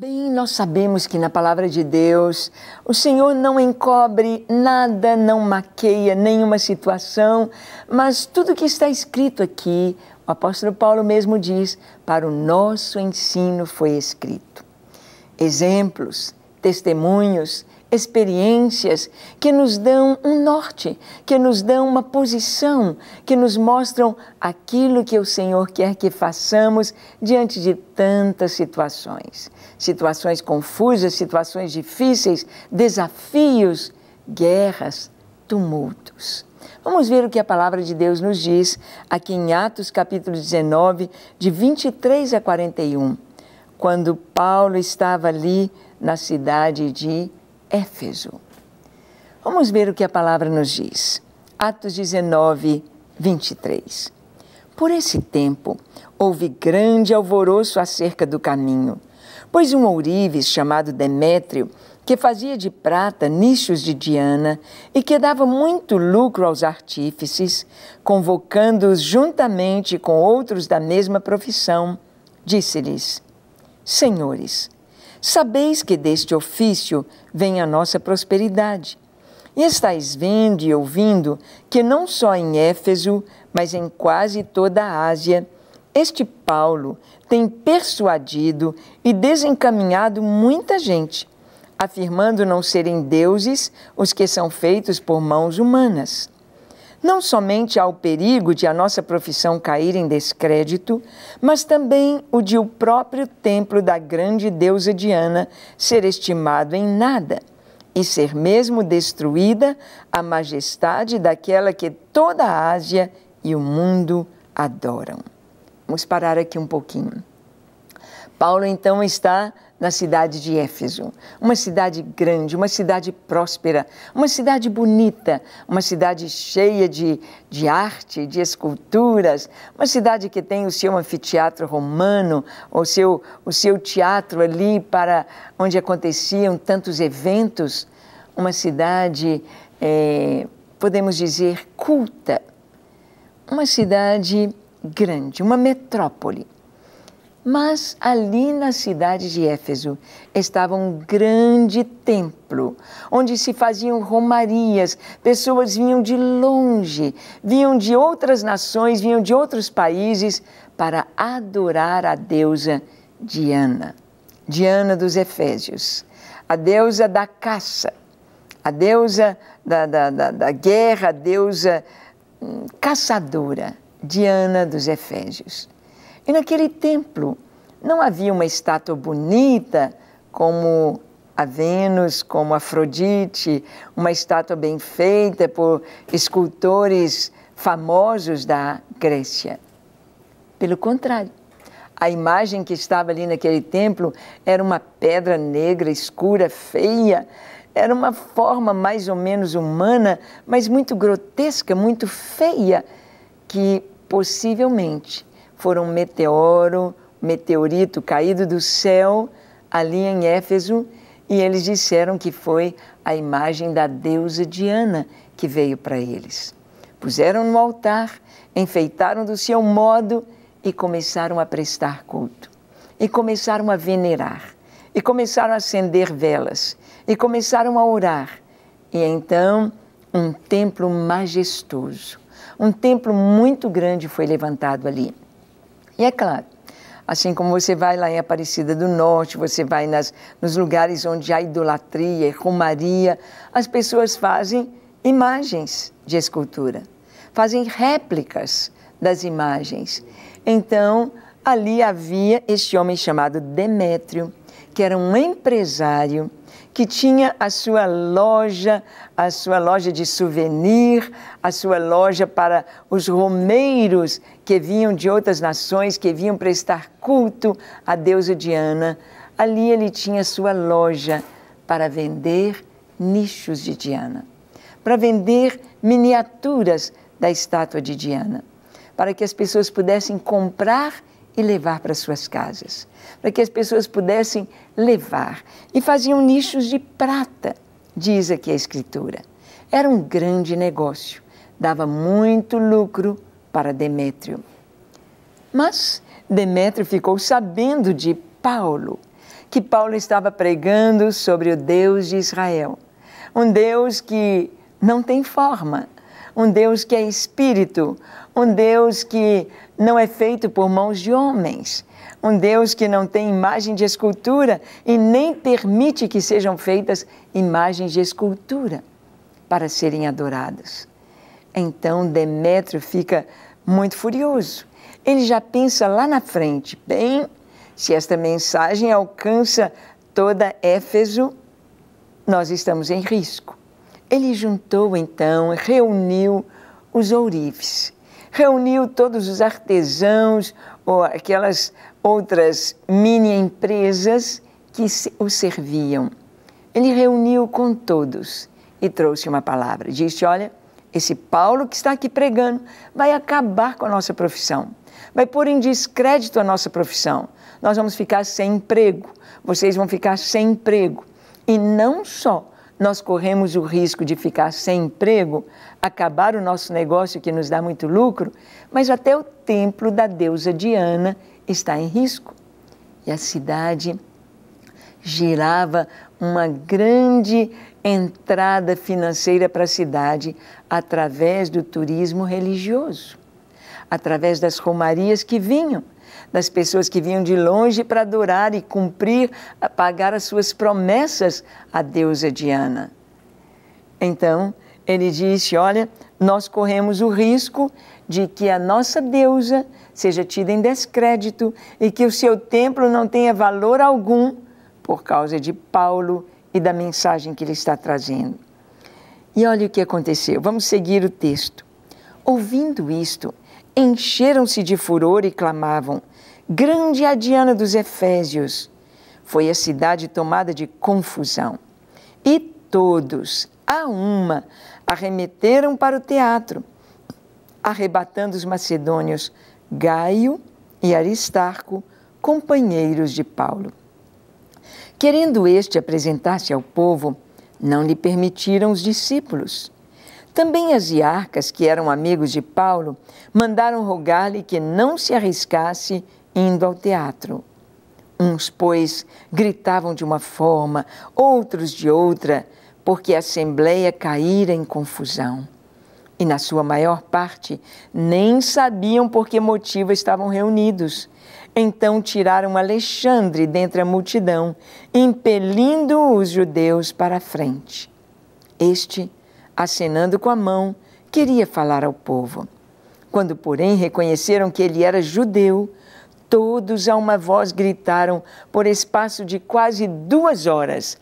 Bem, nós sabemos que na palavra de Deus o Senhor não encobre nada, não maqueia nenhuma situação, mas tudo que está escrito aqui, o apóstolo Paulo mesmo diz, para o nosso ensino foi escrito. Exemplos, testemunhos, experiências que nos dão um norte, que nos dão uma posição, que nos mostram aquilo que o Senhor quer que façamos diante de tantas situações. Situações confusas, situações difíceis, desafios, guerras, tumultos. Vamos ver o que a palavra de Deus nos diz aqui em Atos capítulo 19, de 23 a 41, quando Paulo estava ali na cidade de Éfeso. Vamos ver o que a palavra nos diz. Atos 19, 23. Por esse tempo, houve grande alvoroço acerca do caminho, pois um ourives chamado Demétrio, que fazia de prata nichos de Diana e que dava muito lucro aos artífices, convocando-os juntamente com outros da mesma profissão, disse-lhes: Senhores, Sabeis que deste ofício vem a nossa prosperidade. E estáis vendo e ouvindo que não só em Éfeso, mas em quase toda a Ásia, este Paulo tem persuadido e desencaminhado muita gente, afirmando não serem deuses os que são feitos por mãos humanas. Não somente há o perigo de a nossa profissão cair em descrédito, mas também o de o próprio templo da grande deusa Diana ser estimado em nada e ser mesmo destruída a majestade daquela que toda a Ásia e o mundo adoram. Vamos parar aqui um pouquinho. Paulo então está na cidade de Éfeso, uma cidade grande, uma cidade próspera, uma cidade bonita, uma cidade cheia de, de arte, de esculturas, uma cidade que tem o seu anfiteatro romano, o seu, o seu teatro ali para onde aconteciam tantos eventos, uma cidade, é, podemos dizer, culta, uma cidade grande, uma metrópole. Mas ali na cidade de Éfeso estava um grande templo, onde se faziam romarias, pessoas vinham de longe, vinham de outras nações, vinham de outros países para adorar a deusa Diana, Diana dos Efésios, a deusa da caça, a deusa da, da, da, da guerra, a deusa hum, caçadora, Diana dos Efésios. E naquele templo não havia uma estátua bonita como a Vênus, como Afrodite, uma estátua bem feita por escultores famosos da Grécia. Pelo contrário, a imagem que estava ali naquele templo era uma pedra negra, escura, feia. Era uma forma mais ou menos humana, mas muito grotesca, muito feia, que possivelmente foram um meteoro, meteorito caído do céu ali em Éfeso e eles disseram que foi a imagem da deusa Diana que veio para eles. Puseram no altar, enfeitaram do seu modo e começaram a prestar culto. E começaram a venerar, e começaram a acender velas, e começaram a orar. E então, um templo majestoso, um templo muito grande foi levantado ali. E é claro, assim como você vai lá em Aparecida do Norte, você vai nas, nos lugares onde há idolatria, romaria, as pessoas fazem imagens de escultura, fazem réplicas das imagens. Então, ali havia este homem chamado Demétrio, que era um empresário que tinha a sua loja, a sua loja de souvenir, a sua loja para os romeiros que vinham de outras nações, que vinham prestar culto à deusa Diana. Ali ele tinha sua loja para vender nichos de Diana, para vender miniaturas da estátua de Diana, para que as pessoas pudessem comprar e levar para suas casas, para que as pessoas pudessem levar. E faziam nichos de prata, diz aqui a Escritura. Era um grande negócio, dava muito lucro para Demétrio. Mas Demétrio ficou sabendo de Paulo, que Paulo estava pregando sobre o Deus de Israel, um Deus que não tem forma, um Deus que é espírito, um Deus que não é feito por mãos de homens, um Deus que não tem imagem de escultura e nem permite que sejam feitas imagens de escultura para serem adorados. Então Demétrio fica muito furioso. Ele já pensa lá na frente, bem, se esta mensagem alcança toda Éfeso, nós estamos em risco. Ele juntou então, reuniu os ourives, reuniu todos os artesãos ou aquelas outras mini empresas que o serviam. Ele reuniu com todos e trouxe uma palavra. Disse: Olha, esse Paulo que está aqui pregando vai acabar com a nossa profissão, vai pôr em descrédito a nossa profissão. Nós vamos ficar sem emprego, vocês vão ficar sem emprego. E não só nós corremos o risco de ficar sem emprego, acabar o nosso negócio que nos dá muito lucro, mas até o templo da deusa Diana está em risco. E a cidade girava uma grande entrada financeira para a cidade através do turismo religioso através das romarias que vinham, das pessoas que vinham de longe para adorar e cumprir, pagar as suas promessas à deusa Diana. Então, ele disse: Olha, nós corremos o risco de que a nossa deusa seja tida em descrédito e que o seu templo não tenha valor algum por causa de Paulo e da mensagem que ele está trazendo. E olha o que aconteceu. Vamos seguir o texto. Ouvindo isto, encheram-se de furor e clamavam: Grande a Diana dos Efésios! Foi a cidade tomada de confusão. E todos, a uma, arremeteram para o teatro, arrebatando os macedônios Gaio e Aristarco, companheiros de Paulo. Querendo este apresentar-se ao povo, não lhe permitiram os discípulos. Também as iarcas que eram amigos de Paulo, mandaram rogar-lhe que não se arriscasse indo ao teatro. Uns, pois, gritavam de uma forma, outros de outra, porque a assembleia caíra em confusão. E, na sua maior parte, nem sabiam por que motivo estavam reunidos. Então tiraram Alexandre dentre a multidão, impelindo os judeus para a frente. Este acenando com a mão, queria falar ao povo. Quando, porém, reconheceram que ele era judeu, todos a uma voz gritaram por espaço de quase duas horas: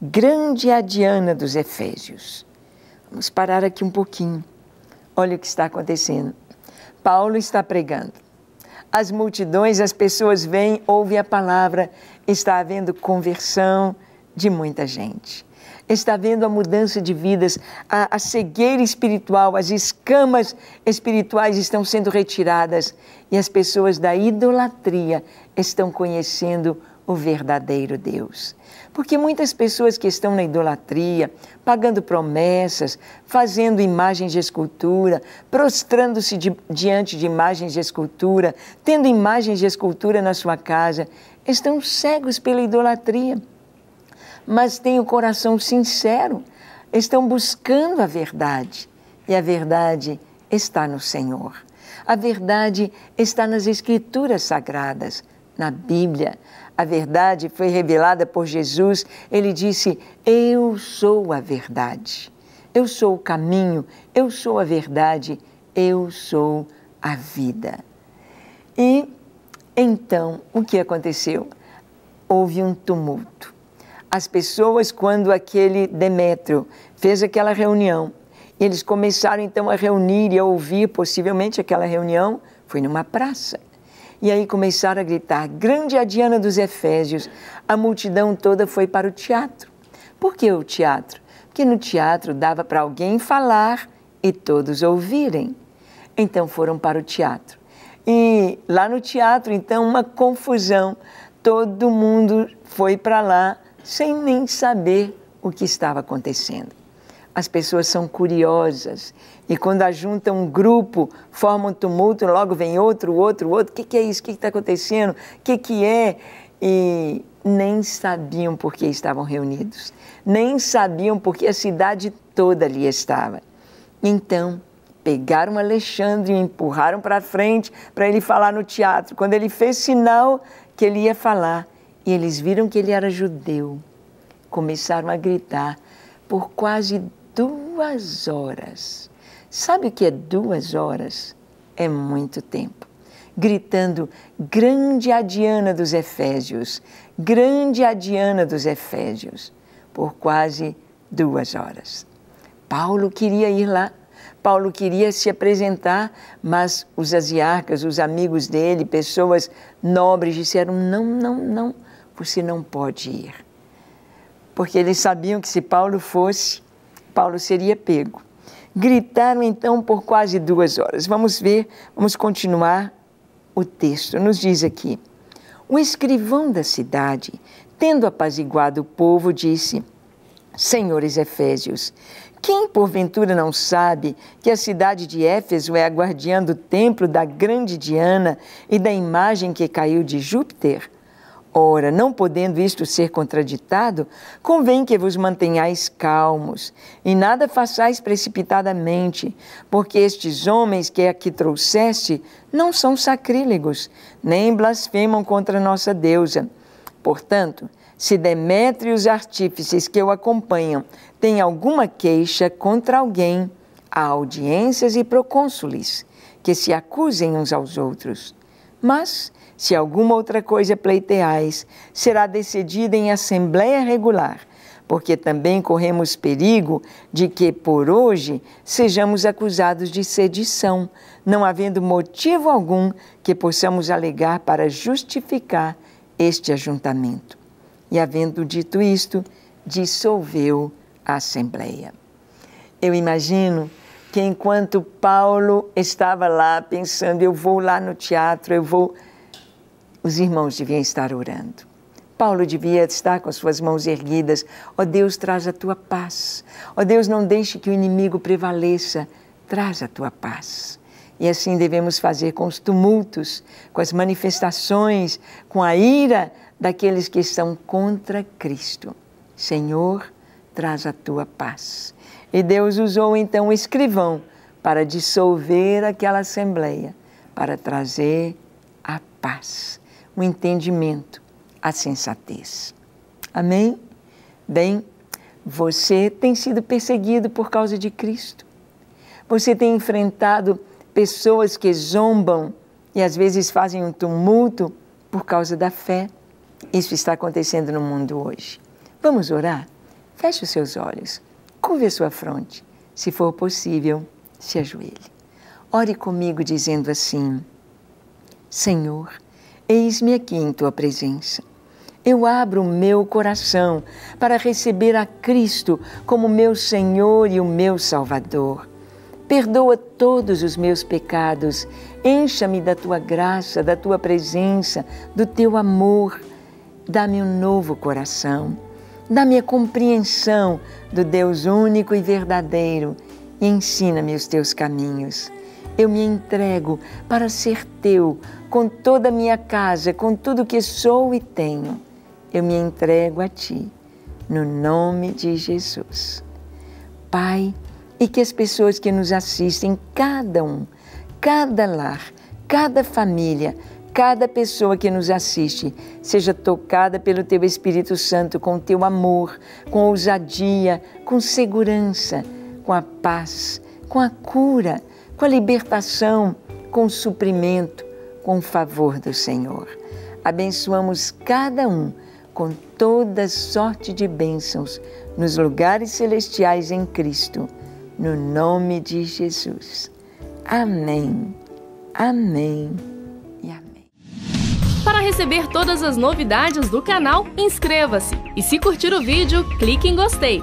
Grande a Diana dos Efésios. Vamos parar aqui um pouquinho. Olha o que está acontecendo. Paulo está pregando. As multidões, as pessoas vêm, ouvem a palavra, está havendo conversão de muita gente está vendo a mudança de vidas, a, a, cegueira espiritual, as escamas espirituais estão sendo retiradas e as pessoas da idolatria estão conhecendo o verdadeiro Deus. Porque muitas pessoas que estão na idolatria, pagando promessas, fazendo imagens de escultura, prostrando-se di, diante de imagens de escultura, tendo imagens de escultura na sua casa, estão cegos pela idolatria mas têm o coração sincero, estão buscando a verdade. E a verdade está no Senhor. A verdade está nas Escrituras Sagradas, na Bíblia. A verdade foi revelada por Jesus. Ele disse: Eu sou a verdade. Eu sou o caminho. Eu sou a verdade. Eu sou a vida. E então, o que aconteceu? Houve um tumulto as pessoas quando aquele Demétrio fez aquela reunião. Eles começaram então a reunir e a ouvir, possivelmente aquela reunião foi numa praça. E aí começaram a gritar: Grande a Diana dos Efésios! A multidão toda foi para o teatro. Por que o teatro? Porque no teatro dava para alguém falar e todos ouvirem. Então foram para o teatro. E lá no teatro, então, uma confusão. Todo mundo foi para lá sem nem saber o que estava acontecendo. As pessoas são curiosas e quando ajuntam um grupo, formam um tumulto, logo vem outro, outro, outro. O que, que, é isso? O que está acontecendo? O que, que é? E nem sabiam por que estavam reunidos, nem sabiam por que a cidade toda ali estava. Então, pegaram Alexandre e empurraram para frente para ele falar no teatro. Quando ele fez sinal que ele ia falar, e eles viram que ele era judeu. Começaram a gritar por quase duas horas. Sabe o que é duas horas? É muito tempo. Gritando: Grande a Diana dos Efésios! Grande a Diana dos Efésios! Por quase duas horas. Paulo queria ir lá. Paulo queria se apresentar, mas os asiarcas, os amigos dele, pessoas nobres, disseram: não, não, não você não pode ir. Porque eles sabiam que se Paulo fosse, Paulo seria pego. Gritaram então por quase duas horas. Vamos ver, vamos continuar o texto. Nos diz aqui: O escrivão da cidade, tendo apaziguado o povo, disse: Senhores Efésios, quem porventura não sabe que a cidade de Éfeso é a guardiã do templo da grande Diana e da imagem que caiu de Júpiter? Ora, não podendo isto ser contraditado, convém que vos mantenhais calmos e nada façais precipitadamente, porque estes homens que aqui trouxeste não são sacrílegos, nem blasfemam contra nossa deusa. Portanto, se Demétrio e os artífices que o acompanham têm alguma queixa contra alguém, há audiências e procônsules que se acusem uns aos outros. Mas, se alguma outra coisa é pleiteais, será decidida em assembleia regular, porque também corremos perigo de que, por hoje, sejamos acusados de sedição, não havendo motivo algum que possamos alegar para justificar este ajuntamento. E, havendo dito isto, dissolveu a assembleia. Eu imagino que enquanto Paulo estava lá pensando, eu vou lá no teatro, eu vou os irmãos deviam estar orando. Paulo devia estar com as suas mãos erguidas. Ó oh Deus, traz a tua paz. Ó oh Deus, não deixe que o inimigo prevaleça. Traz a tua paz. E assim devemos fazer com os tumultos, com as manifestações, com a ira daqueles que estão contra Cristo. Senhor, traz a tua paz. E Deus usou então o escrivão para dissolver aquela assembleia, para trazer a paz o entendimento, a sensatez. Amém? Bem, você tem sido perseguido por causa de Cristo. Você tem enfrentado pessoas que zombam e às vezes fazem um tumulto por causa da fé. Isso está acontecendo no mundo hoje. Vamos orar? Feche os seus olhos, curve a sua fronte. Se for possível, se ajoelhe. Ore comigo dizendo assim: Senhor, Eis-me aqui em tua presença. Eu abro o meu coração para receber a Cristo como meu Senhor e o meu Salvador. Perdoa todos os meus pecados, encha-me da tua graça, da tua presença, do teu amor. Dá-me um novo coração, dá-me a compreensão do Deus único e verdadeiro e ensina-me os teus caminhos eu me entrego para ser teu, com toda a minha casa, com tudo que sou e tenho. Eu me entrego a ti, no nome de Jesus. Pai, e que as pessoas que nos assistem, cada um, cada lar, cada família, cada pessoa que nos assiste seja tocada pelo Teu Espírito Santo com Teu amor, com ousadia, com segurança, com a paz, com a cura, com a libertação, com o suprimento, com o favor do Senhor. Abençoamos cada um com toda sorte de bênçãos nos lugares celestiais em Cristo, no nome de Jesus. Amém. Amém. e amém. Para receber todas as novidades do canal, inscreva-se e se curtir o vídeo, clique em gostei.